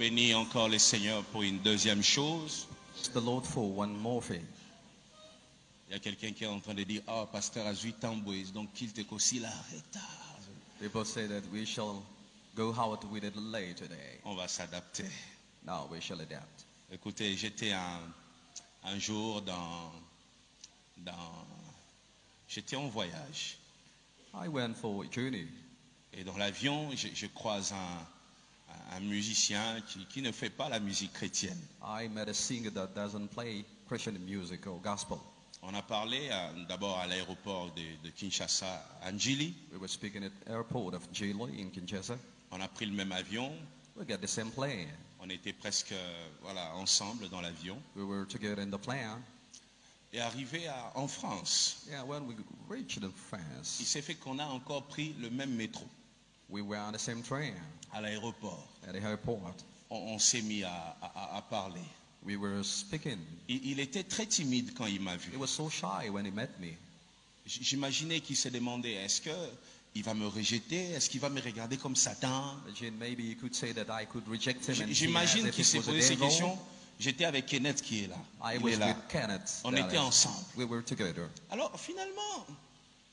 Bénis encore le Seigneur pour une deuxième chose. Il y a quelqu'un qui est en train de dire, ah, oh, pasteur a 8 ans, donc qu'il te aussi la retard. On va s'adapter. Now we shall adapt. Écoutez, j'étais un, jour dans, j'étais en voyage. Et dans l'avion, je, je croise un un musicien qui, ne fait pas la musique chrétienne. On a parlé euh, d'abord à l'aéroport de, Kinshasa, Angili. On a pris le même avion. On était presque euh, voilà ensemble dans l'avion. We Et arrivé en France, il s'est fait qu'on a encore pris le même métro. We were on the same train. À l'aéroport. On, s'est mis à, à, parler. We were speaking. Il, était très timide quand il m'a vu. so me. J'imaginais qu'il se demandait est-ce que il va me rejeter Est-ce qu'il va me regarder comme Satan J'imagine qu'il s'est posé ces questions. J'étais avec Kenneth qui est là. On était ensemble. We were Alors finalement,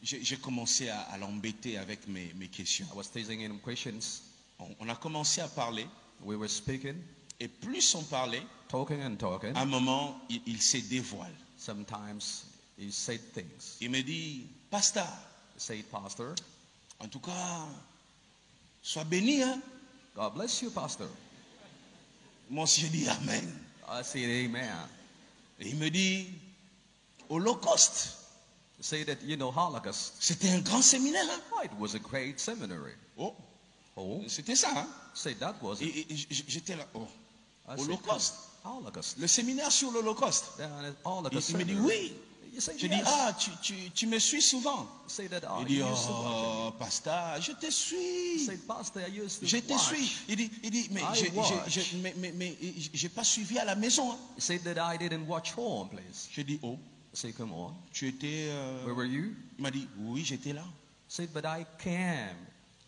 j'ai commencé à, l'embêter avec mes, mes questions. I was him questions on a commencé à parler. We were speaking. Et plus on parlait, talking and talking, à un moment, il, il se Sometimes he said things. Il me dit, he Say, pastor. En tout cas, sois béni. Hein? God bless you, pastor. Moi aussi, je dis Amen. I said Amen. Et il me dit, Holocauste. Say that you know Holocaust. C'était un grand séminaire. Hein? Oh, it was a great seminary. Oh. Oh. C'était ça. Hein? Say that was it. Et, et j'étais là. Oh. Holocauste. Le séminaire sur l'Holocauste. Il me dit oui. Je dis, ah, tu, tu, tu, me suis souvent. Ah, il dit, oh, pasteur, je te suis. Je te suis. Il dit, il dit mais je n'ai pas suivi à la maison. Hein. Je dis, oh, tu étais... Euh... Where were you? Il m'a dit, oui, j'étais là. Say but I came.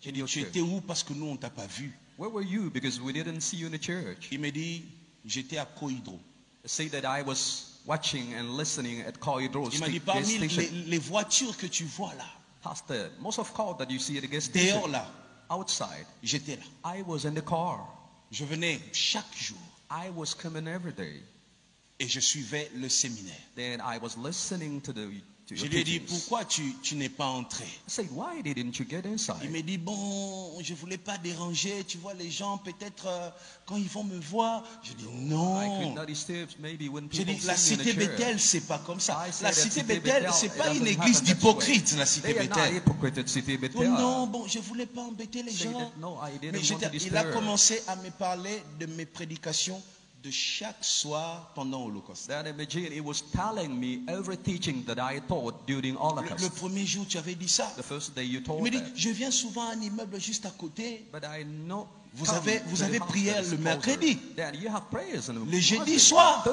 J'ai dit, tu étais où parce que nous, on ne t'a pas vu. Where were you? Because we didn't see you in the church. Il me dit, j'étais à Cohydro. Say that I was watching and listening at Cohydro Il m'a dit, parmi les, les, voitures que tu vois là, Pastor, most of cars that you see at the gas station, dehors là, outside, j'étais là. I was in the car. Je venais chaque jour. I was coming every day. Et je suivais le séminaire. Then I was listening to the je lui ai dit, pourquoi tu, tu n'es pas entré Il me dit, bon, je ne voulais pas déranger, tu vois, les gens, peut-être euh, quand ils vont me voir. Je dis, non. Je dis, la cité Bethel, c'est pas comme ça. La cité Bethel, c'est pas une église d'hypocrite, la cité oh Bethel. non, bon, je ne voulais pas embêter les gens. Mais il a commencé à me parler de mes prédications de chaque soir pendant l'Holocauste. Le, premier jour, tu avais dit ça. Il me dit, je viens souvent à un immeuble juste à côté. vous avez, vous avez prière le mercredi, le jeudi soir.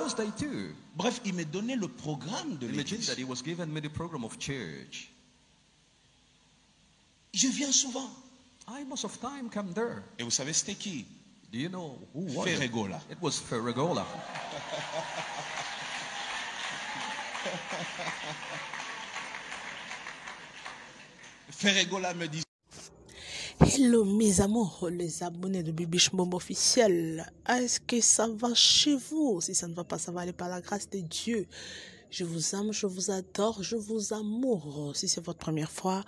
Bref, il m'a donné le programme de l'église. Je viens souvent. I most of time come there. Et vous savez, c'était qui Do you know who was Ferregola. It? was Ferregola. Ferregola me dit Hello mes amours, les abonnés de Bibiche Mom officiel. Est-ce que ça va chez vous Si ça ne va pas, ça va aller par la grâce de Dieu. Je vous aime, je vous adore, je vous amour. Si c'est votre première fois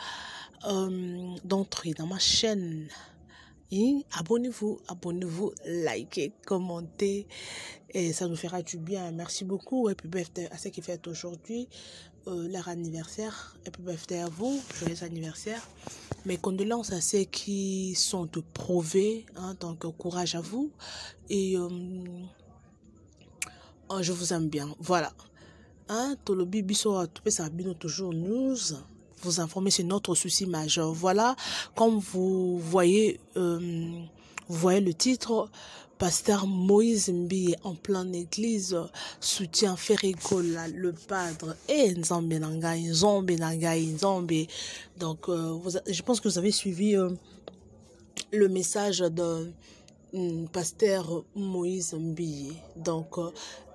euh, d'entrer dans ma chaîne, abonnez-vous, abonnez-vous, likez, commentez. Et ça nous fera du bien. Merci beaucoup. Et puis, à ceux qui fêtent aujourd'hui euh, leur anniversaire. Et puis, à vous. Joyeux anniversaire. Mes condoléances à ceux qui sont prouvés. Hein, donc, euh, courage à vous. Et euh, oh, je vous aime bien. Voilà. Hein, Tolobi Biso, toujours news vous informer sur notre souci majeur. Voilà, comme vous voyez, euh, voyez le titre, pasteur Moïse Mbi en plein église soutient Ferricola, le padre et Nzambé Nangai, Nangai, Donc, euh, je pense que vous avez suivi euh, le message de mm, pasteur Moïse Mbi. Donc,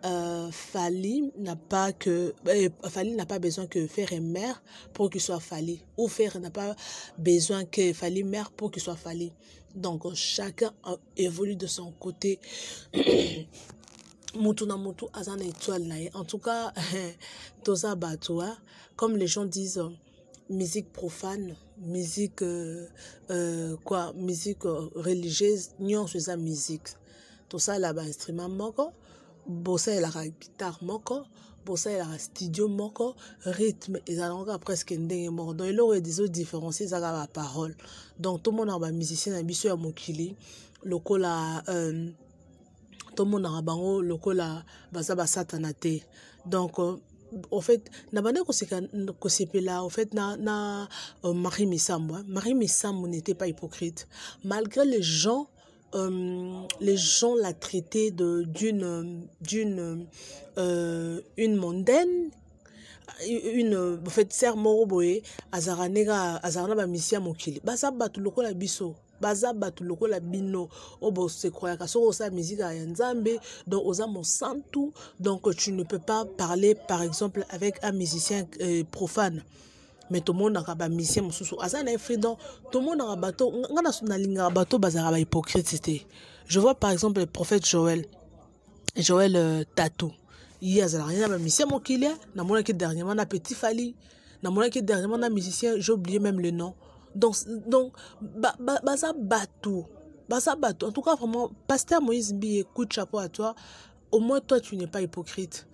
euh, Fali n'a pas que euh, Fali n'a pas besoin que faire est mère pour qu'il soit Fali ou faire n'a pas besoin que Fali mère pour qu'il soit Fali. Donc chacun évolue de son côté. mutu na mutu aza na étoile na ye en tout cas toza bato comme les gens disent musique profane musique euh, euh, quoi musique religieuse nyonso eza musique tosala bainstrument moko bosalelaka guitare moko bosalelaka studio moko rythme ezalaka kaka presque ndenge moko donc eloko edizodifférencie ezaka baparole donc tomonaka bamusicien na biso ya mokili lokola euh, tomonaka bango lokola baza basatana te donc euh, au fait na banda kosepela au fait na, na euh, marie misambo hein. marie misambo n'était pas hypocrite malgré les gens Euh, les gens la traitaient de d'une d'une euh, une mondaine une en fait ser moko azaranega azarana ndenge azalaka mokili baza bato lokola biso baza bato lokola bino oyo oh, bosekwayaka soki osala mizika ya nzambe donc oza santu donc tu ne peux pas parler par exemple avec un musicien euh, profane me tomonaka bamisie mosusu aza na ye freedom tomonaka bato nga nalingaka bato bazalaka bahypocrite te je vois par exemple le prophète joel joel euh, tato ye azalaka ye na bamisie mokili namonaki dernièrement na petit fali namonaki dernièrement na musicien j'oublie même le nom donc, donc ba, ba, baza bato baza bato en tout cas vraiment pasteur moïse mbi écoute chapeau à toi au moins toi tu n'es pas hypocrite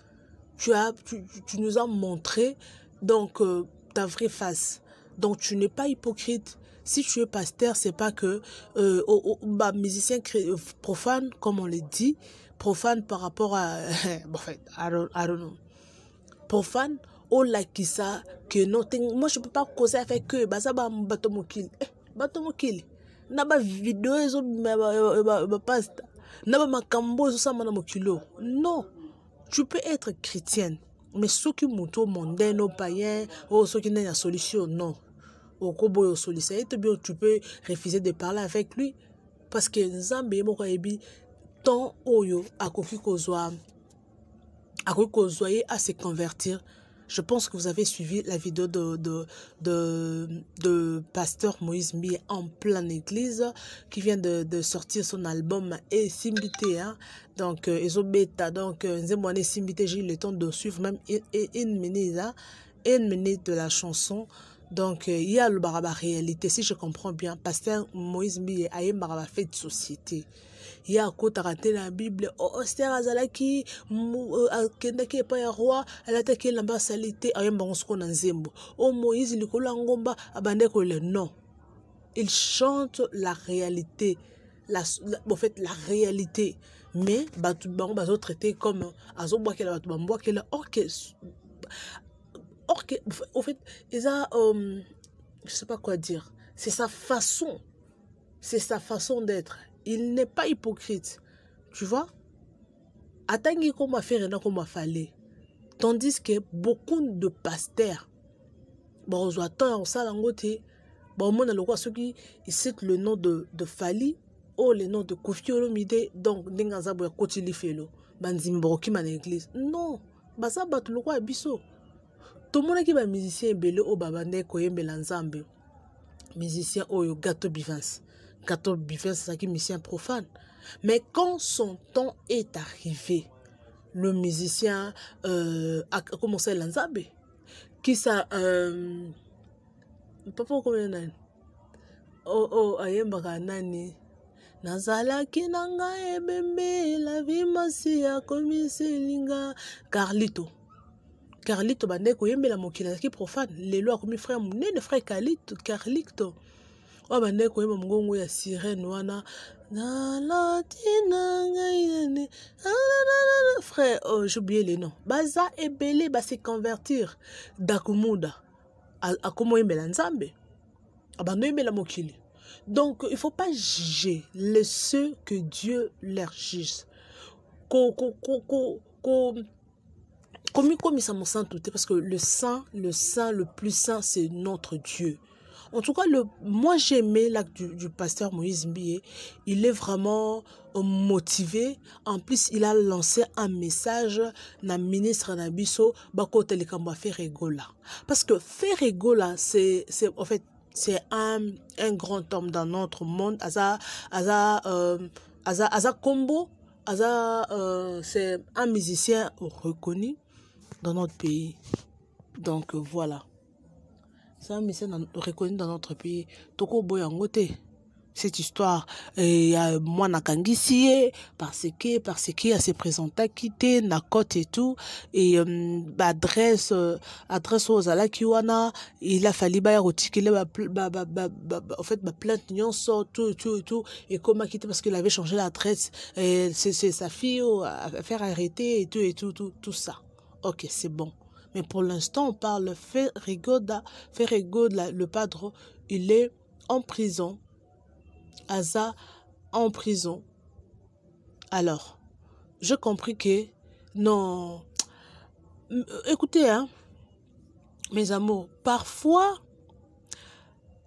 tu as tu, tu nous as montré donc euh, vraie face. Donc tu n'es pas hypocrite. Si tu es pasteur, c'est pas que euh, oh, musicien euh, profane, comme on le dit, profane par rapport à... en fait, I don't, Profane au que non, moi je peux pas causer avec eux. Bah ça va bah, batomokil. Eh, na pas vidéo paste pasta. pas ma ezo ça mokilo. Non. Tu peux être chrétienne mais soki motu omondaine opayen oh, oyo soki ndenge ya solution non okoboya osolisa ye to bien tu peux refuser de parler avec lui parce que nzambe ye moko ayebi temps oyo akoki kozwa akoki kozwa ye ase convertir Je pense que vous avez suivi la vidéo de, de, pasteur Moïse Mie en pleine église qui vient de, sortir son album et hein. Donc, euh, Ezobeta, donc, euh, j'ai eu le temps de suivre même une hein, minute de la chanson. donc euh, ye alobaka baréalité si je comprends bien paster moïse mbiye ayembaka bafe de société ye akotaka te na bible oster oh, oh, azalaki akendaki euh, epai ya roi alataki elamba asali te ayembango soko na nzembo o oh, moïse likolo ya ngomba abandaki kolela non il chante la réalité la, la, en fait la réalité mais bato bango bazotraite comme azobwakela bato bambwakela orke or que au fait eza um, euh, je sais pas quoi dire c'est sa façon c'est sa façon d'être il n'est pas hypocrite tu vois atangi koma fere na koma fale tandis que beaucoup de pasteurs bazwa temps ya kosala yango te bamona lokwa soki isite le nom de, de fali oyo le nom de kofi olomide donc ndenge aza boya kotili felo bandimi bakokima na eglise non baza bato lokwa ya biso tomonaki bamusicien ebele oyo babandaki koyembela nzambe musicien oyo gato bivance gato bivance azalaki musicien profane mais quand son temps est arrivé le musicien euh, akomosalela nzambe kisa euh, papa okomela nani oo oh, oh, ayembaka nani nazalaki na ngai ebembela vimasi akomisi elinga carlito carlito bandeko la mokila Les profane les akomi les frères, frere carlito carlito oyo Carlito, frères, mongongo ya sirene wana na ngai nani ah, Frère, oh, joublie les noms. baza bas se convertir dakumuda l'ensemble. oyembela nzambe ah, la mokili donc il faut pas juger ceux que dieu leur juge ko, comme comme ça mon sang tout parce que le saint, le saint, le plus saint, c'est notre Dieu. En tout cas, le, moi j'aimais l'acte du, pasteur Moïse Mbie. Il est vraiment euh, motivé. En plus, il a lancé un message na ministre Nabiso Bako Telekamba Ferregola. Parce que Ferregola, c'est en fait c'est un, un grand homme dans notre monde. Aza, asa euh, Combo, euh, c'est un musicien reconnu dans notre pays. Donc euh, voilà. C'est un message reconnu dans notre pays. Toko Boyangote. Cette histoire, euh, il y a moi ici. parce que, parce qu'il a se présenté à quitter, côte et tout, et euh, bah, adresse, adresse aux Alakiwana, il a fallu bah, retiquer, bah bah, bah, bah, bah, en fait, bah, plainte, nion sort, tout, tout, tout, et comment quitter parce qu'il avait changé l'adresse, c'est sa fille, oh, à faire arrêter, et tout, et tout, tout, tout ça ok, c'est bon. Mais pour l'instant, on parle Ferrigoda, Ferregoda, le padre, il est en prison. Aza, en prison. Alors, je compris que non. Écoutez, hein, mes amours, parfois,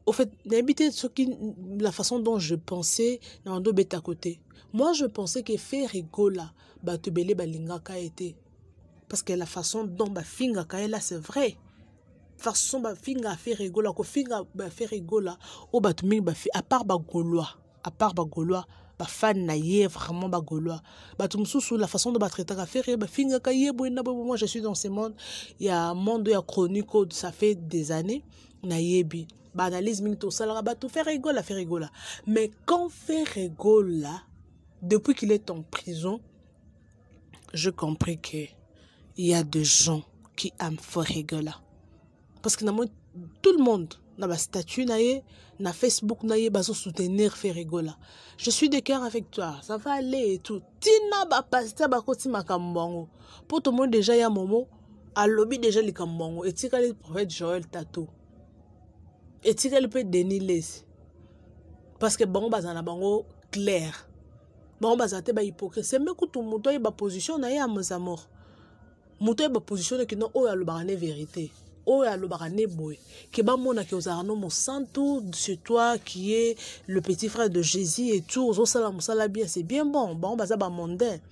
au fait, d'habiter ce qui, la façon dont je pensais, Nando deux à côté. Moi, je pensais que Ferigola rigola, Balinga balingaka était. parce que la façon dont bafingaka ye la c'est vrai façon bafinga affaire egola kofinga baaffaire egola oyo bato mingi à part bagaulois à part bagaulois bafane na ye vraiment bagaulois bato mosusu la façon dont batraitaka affaire ye bafingaka ye boye na boye moi je suis dans ce monde ya monde ya chronique oyo ça fait des années nayebi baanalyse mingi tosalaka bato faire egola faire egola mais quand faire egola depuis qu'il est en prison je compris que il y a des gens qui aiment foregela parce que namoni tout le monde na bastatut na ye na facebook na ye bazosoutenir ferigola je suis de cœur avec toi ça va aller et tout ntina bapaster bakoti makambo yango mpo tomoni déjà ya momo alobi déjà likambo yango etikali prophète joel tato etikali mpe denis lesi parce que bango bazala na bango claire bango bazala te bahypocrite sembe kutu moto ayeba position na ye ya mozamor moto ayeba positionne ke no oyo alobaka ne vérité oyo alobaka ne boye ke bamona ke ozalaka no mosantu sur toi qui est le petit frère de jésus et tout ozosala mosala bien c'est bien bon bango baza bamondain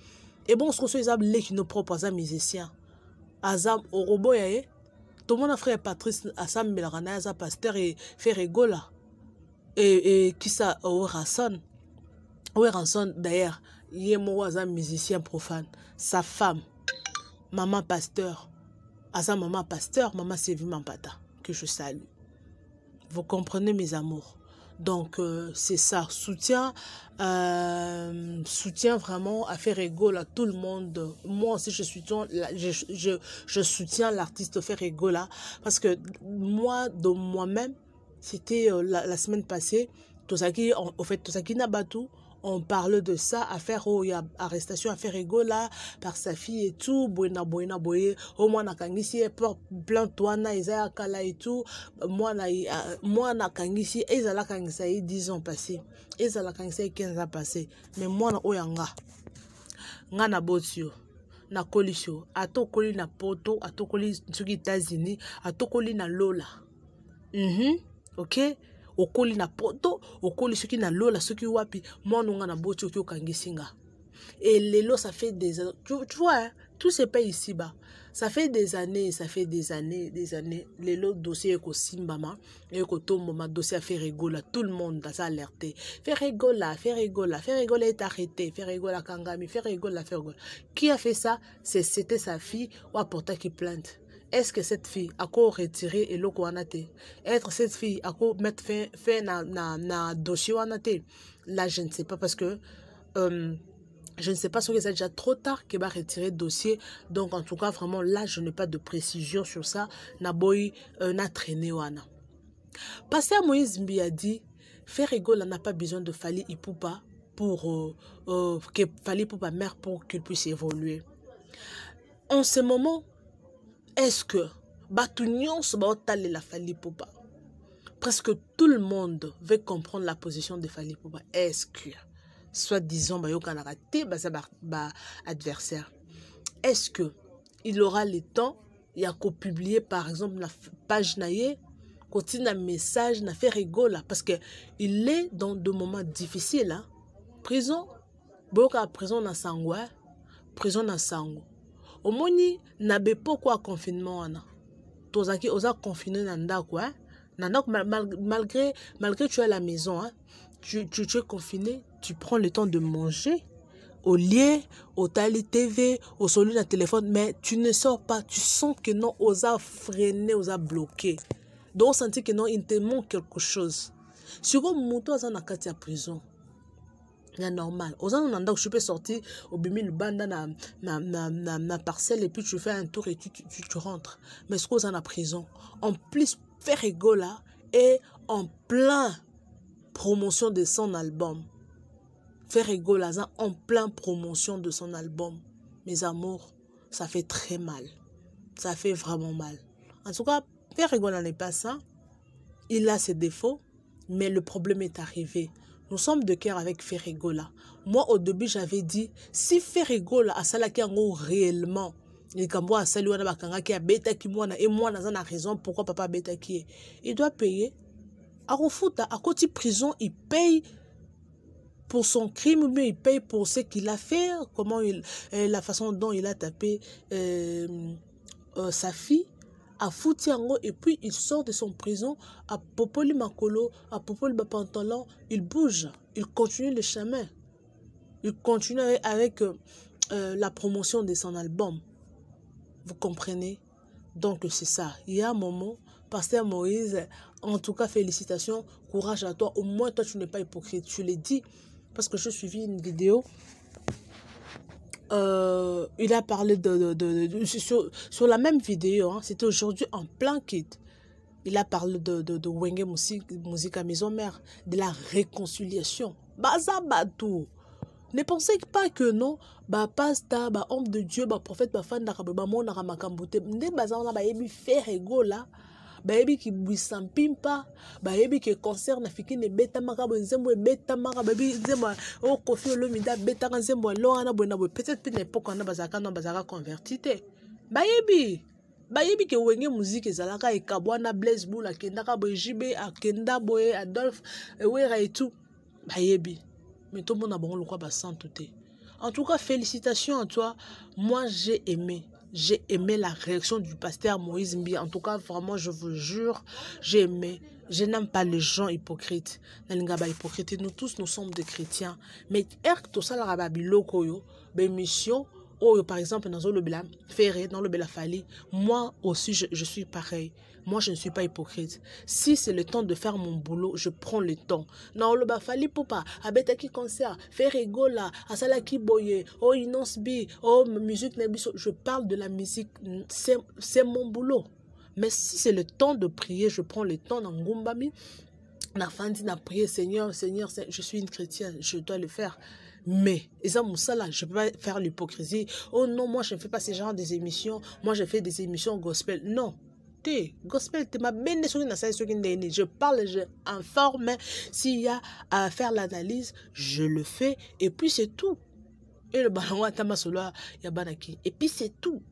ebongosoki so eza leki no propre aza musicien aza oroboya ye tomona frère patrice asambelaka na ye aza paster e frère egola ekisa oweranson oweranson d'ailleurs ye moko aza musicien profane sa femme maman pasteur, à sa maman pasteur, maman Sylvie Mampata, que je salue. Vous comprenez mes amours. Donc, euh, c'est ça. Soutien, euh, soutien vraiment à Ferrego, à tout le monde. Moi aussi, je soutiens, je, soutiens l'artiste Ferrego, là. Parce que moi, de moi-même, c'était euh, la, semaine passée, Tosaki, en, en fait, Tosaki Nabatu, on parle de ça, affaire où oh, il y a arrestation, affaire Egola, par sa fille et tout, Buena bona Boye, au oh, moins Nakangisi, plein Wana, Isaiah Kala et tout, moi ça y Kangisaï, 10 ans passés, Ezala Kangisaï, 15 ans passés, mais moi Oyanga, na oh, Botio. nakoli ato atokoli na poto atokoli soki tazini unis atokoli na lola mm -hmm. ok okoli na poto okoli soki na lola soki wapi non onga na boti oki et les lots ça fait des tu, tu vois hein? tout se paye ici bas ça fait des années ça fait des années des années lelo dossier ekosimbama le dossier et ferregola tout le monde a alerté rigoler fait ferregola est arrêté ferregola kangami fait rigoler qui a fait ça c'était sa fille ou qui plainte est-ce que cette fille A retiré retirer qu'on a anate être cette fille a quoi mettre fin, fin na, na, na dossier là je ne sais pas parce que euh, je ne sais pas si c'est déjà trop tard Qu'elle va retirer le dossier. Donc, en tout cas, vraiment, là, je n'ai pas de précision sur ça. Naboy euh, n'a traîné wana. Passer à Moïse Mbi dit, Faire on n'a pas besoin de Fali Ipupa pour euh, euh que mère pour qu'il puisse évoluer. En ce moment, estce bato nyonso baotalela fali pupa presque tout le monde veut comprendre la position de fali pupa estce soi-disant bayokanaka te baza baadversaire est-ce que il aura le temps ya kopublie par exemple na page na ye kotina message na faire egola parce que il est dans de moments difficiles hein? prison boyokaa prison na sango hein? prison na sango omoni na bepoko ya confinement wana tozalaki oza confine na ndako eh? na ndako mal, malgré, malgré tu es à la maison hein? Tu, tu, tu es confiné tu prends le temps de manger olie otali tv osoli na téléphone mais tu ne sors pas tu sens que non oza freine oza bloqué donc osenti que non il te manque quelque chose sikoyo moto aza na kati ya prison C'est normal on tu peux sortir au banda, na, na, parcelle et puis tu fais un tour et tu, tu, rentres mais ce a en prison en plus faire là et en plein promotion de son album faire egola là en plein promotion de son album mes amours ça fait très mal ça fait vraiment mal en tout cas faire n'est pas ça il a ses défauts mais le problème est arrivé nous sommes de cœur avec Ferrigola. Moi, au début, j'avais dit, si Ferrigola a salaki yango réellement, likambo asali wana bakangaki qui a et qui moi, na raison pourquoi papa qui qui, il doit payer à la prison il paye pour son crime mais il paye pour ce qu'il a fait comment il, euh, la façon dont il a tapé euh, euh, sa fille à et puis il sort de son prison à à makolo popoli pantalon. il bouge il continue le chemin il continue avec euh, euh, la promotion de son album vous comprenez donc c'est ça il y a un moment pasteur Moïse en tout cas félicitations courage à toi au moins toi tu n'es pas hypocrite tu l'as dit parce que je suivis une vidéo euh, il a parlé de, de, sur, la même vidéo, hein. c'était aujourd'hui en plein kit. Il a parlé de, de, Wenge à Maison Mère, de la réconciliation. Baza Ne pensez pas que non, bah pasta, bah homme de Dieu, bah prophète, bah fan, bah mon, bah ne baza on a bah bayebi kibwisa mpimpa bayebi ke concert na fikini ebetamaka boye nzembo ebetamaka bayebi nzembo okofi oh, olomida abetaka nzembo alo wana boye na boye peut-être mpe na epoka wana bazalaka wana bazalaka converti te bayebi bayebi ke wenge muziki ezalaka ekabwana blaise bul akendaka boye jibe akenda boye adolphe ewera etu bayebi mais tomona bango lokwa basantu te en tout cas félicitations à toi moi j'ai aimé J'ai aimé la réaction du pasteur Moïse Mbi. En tout cas, vraiment, je vous jure, j'ai aimé. Je n'aime pas les gens hypocrites. Nous tous, nous sommes des chrétiens. Mais lokoyo, mission Oh par exemple dans dans le Bela fali moi aussi je, suis pareil moi je ne suis pas hypocrite si c'est le temps de faire mon boulot je prends le temps Bela fali popa abetaki concert Gola, Asala boye oh oh musique na je parle de la musique c'est mon boulot mais si c'est le temps de prier je prends le temps dans ngumbami nafandi na prier seigneur seigneur je suis une chrétienne je dois le faire mais, je ne peux pas faire l'hypocrisie. Oh non, moi, je ne fais pas ce genre d'émissions émissions. Moi, je fais des émissions gospel. Non. gospel, Je parle, je informe. S'il y a à faire l'analyse, je le fais. Et puis, c'est tout. Et le Et puis, c'est tout.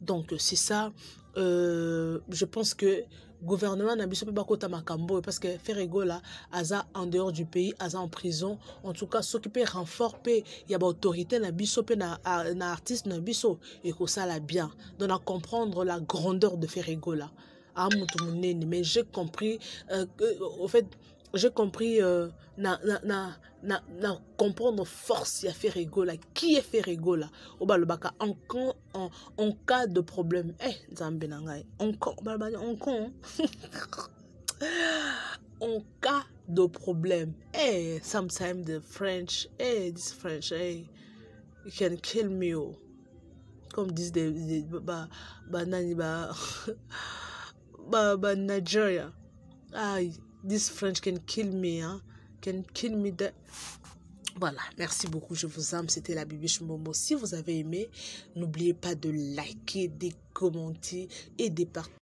Donc, c'est ça. Euh, je pense que gouvernement na biso mpe bakota makambo oyo parce que ferregola aza en dehors du pays aza en prison en tout cas soki mpe renfort mpe ya baautorité na biso mpe na, na artiste na biso ekosala bien donc na comprendre la grandeur de ferregola a ah, moto monene mais j'ai compris euh, euh, au fait j'ai compris euh, na, na, na, na, na comprendre force ya ferregola qui est ferregola oyo balobaka encon en, en cas de problème e eh, nzambe na ngai encon balobaki encon en cas de problème e eh, sometimes the french e eh, this french e eh, you can kill me o oh. comme disent des, des, ba, ba, nani, ba, ba, ba nigeria ai ah, this french can kill me hein? Voilà, merci beaucoup, je vous aime, c'était la bibiche Momo. Si vous avez aimé, n'oubliez pas de liker, de commenter et de partager.